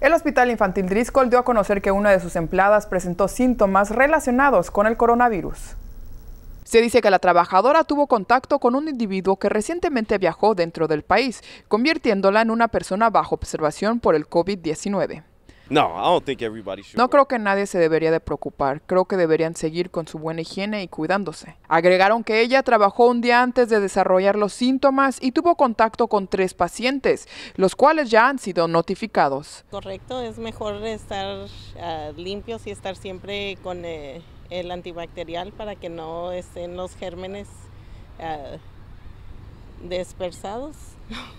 El Hospital Infantil Driscoll dio a conocer que una de sus empleadas presentó síntomas relacionados con el coronavirus. Se dice que la trabajadora tuvo contacto con un individuo que recientemente viajó dentro del país, convirtiéndola en una persona bajo observación por el COVID-19. No, no creo que nadie se debería de preocupar. Creo que deberían seguir con su buena higiene y cuidándose. Agregaron que ella trabajó un día antes de desarrollar los síntomas y tuvo contacto con tres pacientes, los cuales ya han sido notificados. Correcto, es mejor estar ah, limpios y estar siempre con eh, el antibacterial para que no estén los gérmenes. Ah, dispersados.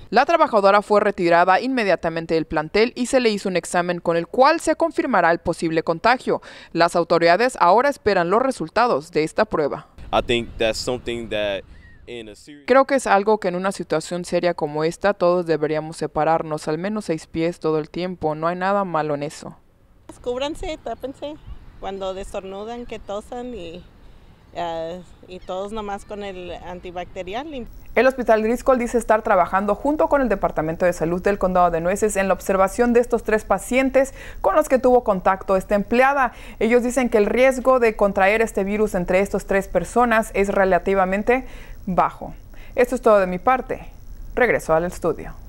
La trabajadora fue retirada inmediatamente del plantel y se le hizo un examen con el cual se confirmará el posible contagio. Las autoridades ahora esperan los resultados de esta prueba. Creo que es algo que en una situación seria como esta todos deberíamos separarnos al menos seis pies todo el tiempo. No hay nada malo en eso. Cúbranse, tápense cuando destornudan, que tosan y y todos nomás con el antibacterial. El Hospital Driscoll dice estar trabajando junto con el Departamento de Salud del Condado de Nueces en la observación de estos tres pacientes con los que tuvo contacto esta empleada. Ellos dicen que el riesgo de contraer este virus entre estas tres personas es relativamente bajo. Esto es todo de mi parte. Regreso al estudio.